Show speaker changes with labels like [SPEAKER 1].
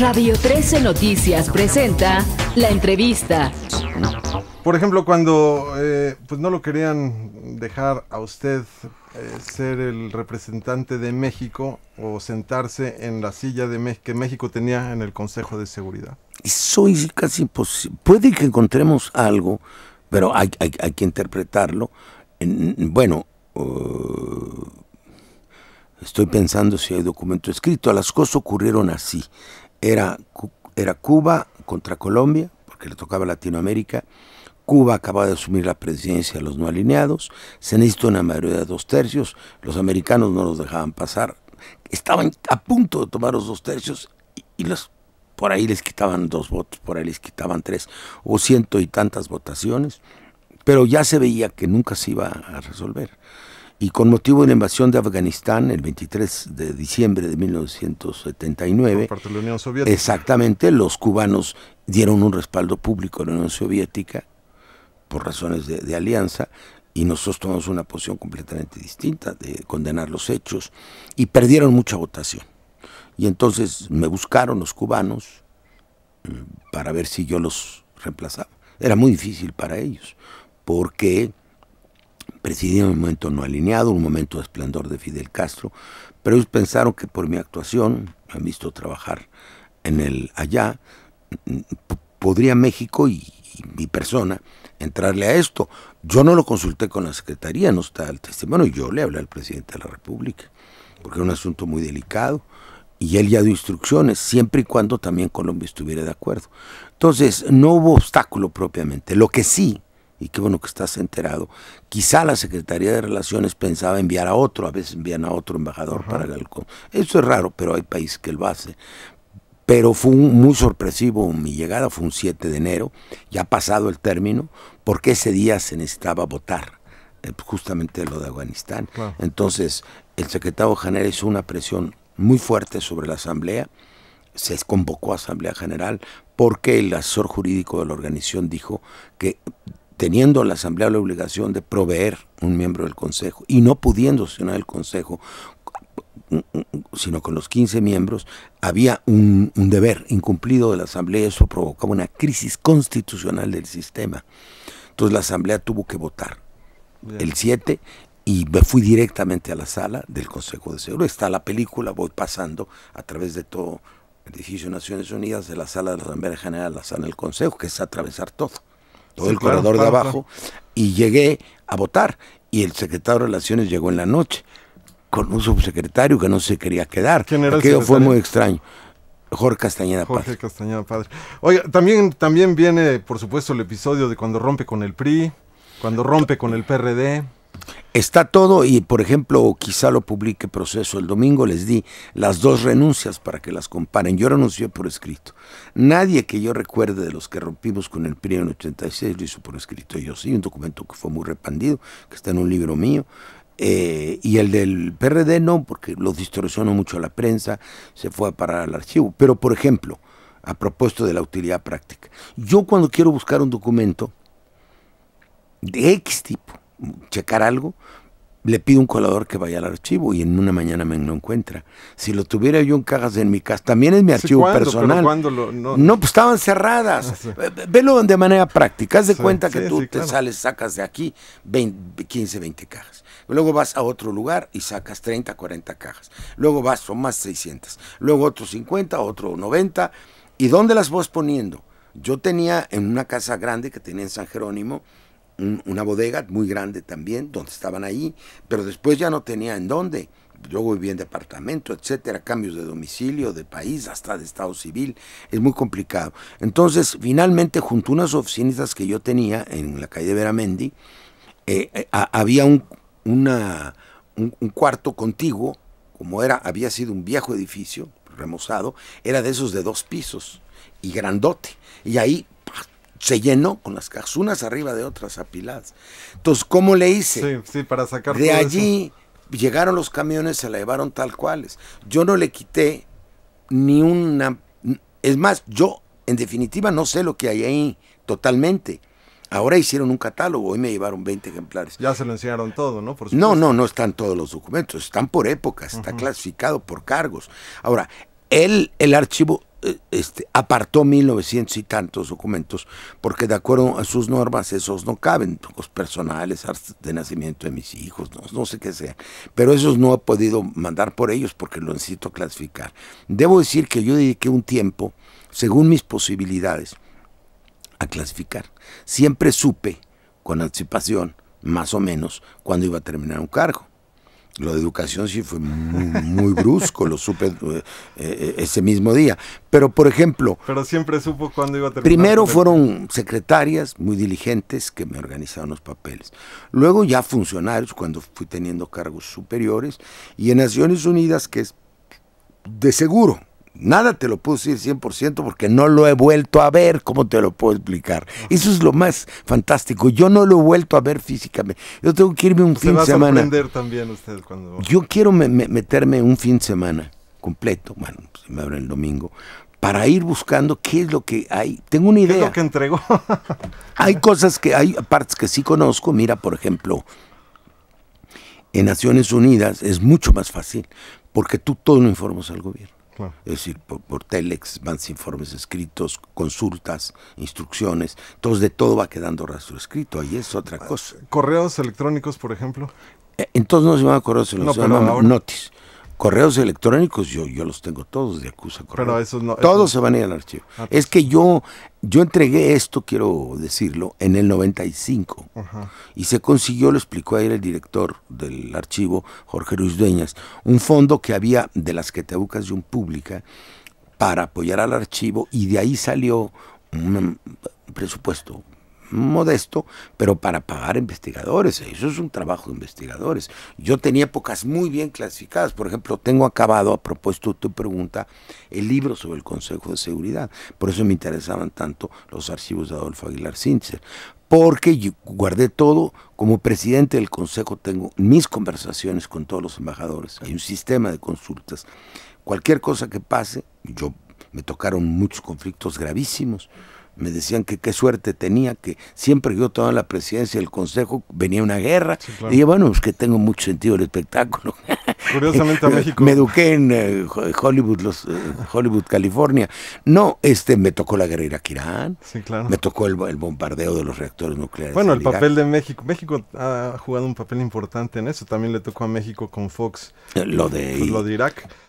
[SPEAKER 1] Radio 13 Noticias presenta la entrevista. Por ejemplo, cuando eh, pues no lo querían dejar a usted eh, ser el representante de México o sentarse en la silla de que México tenía en el Consejo de Seguridad.
[SPEAKER 2] Eso es casi imposible. Puede que encontremos algo, pero hay, que interpretarlo. Bueno, estoy pensando si hay documento escrito. Las cosas ocurrieron así era, era Cuba contra Colombia, porque le tocaba Latinoamérica. Cuba acababa de asumir la presidencia de los no alineados, se necesitó una mayoría de dos tercios, los americanos no los dejaban pasar, estaban a punto de tomar los dos tercios y, por ahí les quitaban dos votos, por ahí les quitaban tres o ciento y tantas votaciones, pero ya se veía que nunca se iba a resolver y con motivo de la invasión de Afganistán el 23 de diciembre de 1979, Por parte de la Unión Soviética. exactamente, los cubanos dieron un respaldo público a la Unión Soviética por razones de, de alianza y nosotros tomamos una posición completamente distinta de condenar los hechos y perdieron mucha votación. Y entonces me buscaron los cubanos mm, para ver si yo los reemplazaba. Era muy difícil para ellos porque en un momento no alineado, un momento de esplendor de Fidel Castro, pero ellos pensaron que por mi actuación, me han visto trabajar en el allá, podría México y, mi persona entrarle a esto. Yo no lo consulté con la Secretaría, no está el testimonio, yo le hablé al presidente de la República, porque es un asunto muy delicado. Y él ya dio instrucciones, siempre y cuando también Colombia estuviera de acuerdo. Entonces, no hubo obstáculo propiamente. Lo que sí, y qué bueno que estás enterado. Quizá la Secretaría de Relaciones pensaba enviar a otro, a veces envían a otro embajador para el alcohol. Eso es raro, pero hay países que lo hacen. Pero fue muy sorpresivo mi llegada, fue un 7 de enero, ya pasado el término, porque ese día se necesitaba votar, eh, justamente lo de Afganistán. Entonces, el secretario general hizo una presión muy fuerte sobre la Asamblea, se convocó a Asamblea General, porque el asesor jurídico de la organización dijo que teniendo la Asamblea la obligación de proveer un miembro del Consejo y no pudiendo sesionar el Consejo, sino con los 15 miembros, había un, deber incumplido de la Asamblea y eso provocaba una crisis constitucional del sistema. Entonces la Asamblea tuvo que votar el 7 y me fui directamente a la sala del Consejo de Seguridad. Está la película, voy pasando a través de todo el edificio de Naciones Unidas, de la sala de la Asamblea General a la sala del Consejo, que es atravesar todo todo el corredor de abajo, y llegué a votar. Y el secretario de Relaciones llegó en la noche, con un subsecretario que no se quería quedar. Que fue muy extraño. Jorge Castañeda
[SPEAKER 1] Padre. Castañeda Padre. Oiga, también, también viene, por supuesto, el episodio de cuando rompe con el PRI, cuando rompe con el PRD.
[SPEAKER 2] Está todo y, por ejemplo, quizá lo publique proceso. El domingo les di las dos renuncias para que las comparen. Yo renuncié por escrito. Nadie que yo recuerde de los que rompimos con el PRI en el 86 lo hizo por escrito. Yo sí, un documento que fue muy repandido, que está en un libro mío. Eh, y el del PRD no, porque lo distorsionó mucho la prensa, se fue a parar al archivo. Pero, por ejemplo, a propósito de la utilidad práctica, yo cuando quiero buscar un documento de X tipo, checar algo, le pido a un colador que vaya al archivo y en una mañana me lo encuentra. Si lo tuviera yo en cajas en mi casa, también es mi archivo personal. no? pues estaban cerradas. Velo de manera práctica. Haz de cuenta que tú te sales, sacas de aquí 15, 20 cajas. Luego vas a otro lugar y sacas 30, 40 cajas. Luego vas, son más 600. Luego otros 50, otro 90. ¿Y dónde las vas poniendo? Yo tenía en una casa grande que tenía en San Jerónimo, una bodega muy grande también, donde estaban ahí, pero después ya no tenía en dónde. Luego vivía en departamento, etcétera, cambios de domicilio, de país, hasta de estado civil, es muy complicado. Entonces, finalmente, junto a unas oficinas que yo tenía en la calle de Veramendi, eh, eh, había un, un, cuarto contiguo, como era, había sido un viejo edificio remozado, era de esos de dos pisos y grandote. Y ahí se llenó con las cajas, unas arriba de otras apiladas. Entonces, ¿cómo le hice?
[SPEAKER 1] Sí, sí, para sacar. De allí
[SPEAKER 2] llegaron los camiones, se la llevaron tal cual. Yo no le quité ni una... Es más, yo en definitiva no sé lo que hay ahí totalmente. Ahora hicieron un catálogo, y me llevaron 20 ejemplares.
[SPEAKER 1] Ya se lo enseñaron todo, ¿no? no, no,
[SPEAKER 2] no están todos los documentos, están por épocas, está clasificado por cargos. Ahora, el archivo eh, este, apartó 1900 y tantos documentos, porque de acuerdo a sus normas esos no caben, los personales, de nacimiento de mis hijos, no, sé qué sea, pero esos no he podido mandar por ellos porque lo necesito clasificar. Debo decir que yo dediqué un tiempo, según mis posibilidades, a clasificar. Siempre supe, con anticipación, más o menos, cuándo iba a terminar un cargo. Lo de educación sí fue muy, brusco, lo supe eh, eh, ese mismo día. Pero, por ejemplo...
[SPEAKER 1] Pero siempre supo cuándo iba a terminar. Primero fueron
[SPEAKER 2] secretarias muy diligentes que me organizaron los papeles. Luego ya funcionarios cuando fui teniendo cargos superiores. Y en Naciones Unidas, que es de seguro Nada te lo puedo decir 100% porque no lo he vuelto a ver, ¿cómo te lo puedo explicar? Eso es lo más fantástico. Yo no lo he vuelto a ver físicamente. Yo tengo que irme un fin de semana. A
[SPEAKER 1] también usted cuando... Yo
[SPEAKER 2] quiero meterme un fin de semana completo, bueno, pues, si me abren el domingo, para ir buscando qué es lo que hay. Tengo una idea. ¿Qué lo que entregó? hay cosas que, hay partes que sí conozco. Mira, por ejemplo, en Naciones Unidas es mucho más fácil porque tú todo lo informas al gobierno. Es decir, por, telex, van informes escritos, consultas, instrucciones. Entonces de todo va quedando rastro escrito. Ahí es otra ah, cosa.
[SPEAKER 1] ¿Correos electrónicos, por ejemplo?
[SPEAKER 2] Eh, entonces no se llamaban correos, se no, notis correos electrónicos, yo, yo los tengo todos de acusa correo. no, todos se van a ir al archivo. Ah, es pues. que yo, yo entregué esto, quiero decirlo, en el 95. Y se consiguió, lo explicó ayer el director del archivo, Jorge Luis Dueñas, un fondo que había de las que te buscas de un pública para apoyar al archivo y de ahí salió un mm, presupuesto modesto, pero para pagar investigadores. Eso es un trabajo de investigadores. Yo tenía épocas muy bien clasificadas. Por ejemplo, tengo acabado, a propósito de tu pregunta, el libro sobre el Consejo de Seguridad. Por eso me interesaban tanto los archivos de Adolfo Aguilar Sincher. Porque yo guardé todo, como presidente del Consejo tengo mis conversaciones con todos los embajadores, hay un sistema de consultas. Cualquier cosa que pase, yo me tocaron muchos conflictos gravísimos, me decían que qué suerte tenía, que siempre yo tomaba la presidencia del Consejo venía una guerra. y yo bueno, es que tengo mucho sentido el espectáculo. Curiosamente a México. Me eduqué en eh, Hollywood, los, eh, Hollywood, California. No, este, me tocó la guerra Irak-Irán. Sí, claro. Me tocó el, bombardeo de los reactores nucleares. Bueno, el papel de
[SPEAKER 1] México. México ha jugado un papel importante en eso. También le tocó a México con Fox. Eh, lo de, lo
[SPEAKER 2] de Irak.